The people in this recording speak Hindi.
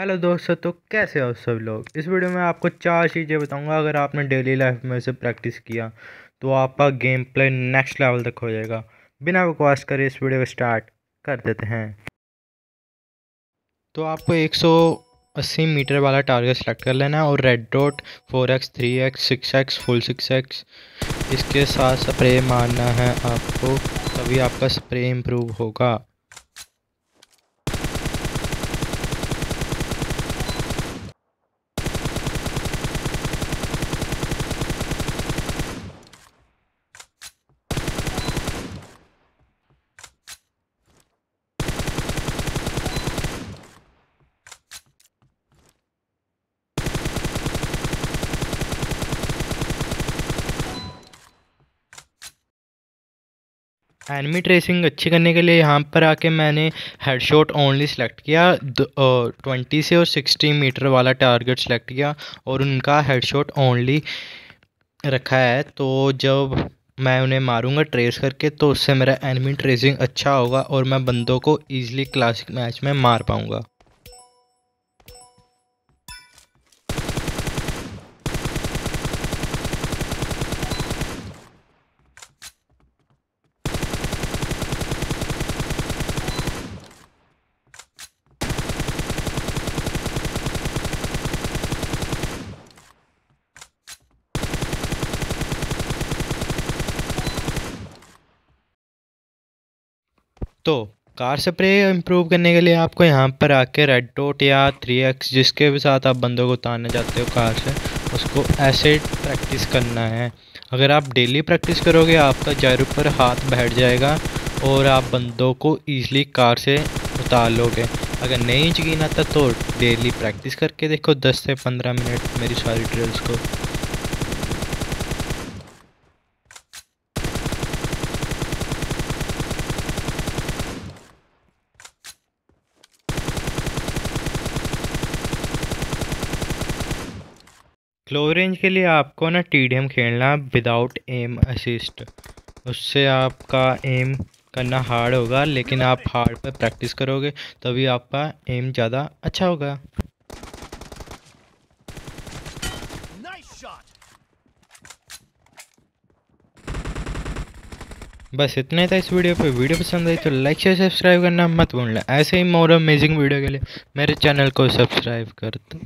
हेलो दोस्तों तो कैसे हो सब लोग इस वीडियो में आपको चार चीज़ें बताऊंगा अगर आपने डेली लाइफ में उसे प्रैक्टिस किया तो आपका गेम प्ले नेक्स्ट लेवल तक हो जाएगा बिना बकवास करे इस वीडियो को स्टार्ट कर देते हैं तो आपको 180 मीटर वाला टारगेट सेलेक्ट कर लेना है और red dot 4x 3x 6x full 6x इसके साथ स्प्रे मारना है आपको तभी आपका स्प्रे इम्प्रूव होगा एनमी ट्रेसिंग अच्छी करने के लिए यहाँ पर आके मैंने हेडशॉट ओनली सेलेक्ट किया ट्वेंटी से और सिक्सटी मीटर वाला टारगेट सेलेक्ट किया और उनका हेडशॉट ओनली रखा है तो जब मैं उन्हें मारूंगा ट्रेस करके तो उससे मेरा एनिमी ट्रेसिंग अच्छा होगा और मैं बंदों को ईजिली क्लासिक मैच में मार पाऊँगा तो कार स्प्रे इम्प्रूव करने के लिए आपको यहाँ पर आके रेड डॉट या थ्री एक्स जिसके भी साथ आप बंदों को उतारना चाहते हो कार से उसको ऐसे प्रैक्टिस करना है अगर आप डेली प्रैक्टिस करोगे आपका जायरू पर हाथ बैठ जाएगा और आप बंदों को ईजिली कार से उतार लोगे अगर नहीं यकीन आता तो डेली प्रैक्टिस करके देखो 10 से 15 मिनट मेरी सारी ड्रिल्स को क्लोरेंज रेंज के लिए आपको ना टी खेलना विदाउट एम असिस्ट उससे आपका एम करना हार्ड होगा लेकिन आप हार्ड पर प्रैक्टिस करोगे तभी आपका एम ज़्यादा अच्छा होगा बस इतना ही था इस वीडियो पे वीडियो पसंद आई तो लाइक शेयर सब्सक्राइब करना मत भूलना ऐसे ही मोर अमेजिंग वीडियो के लिए मेरे चैनल को सब्सक्राइब कर दो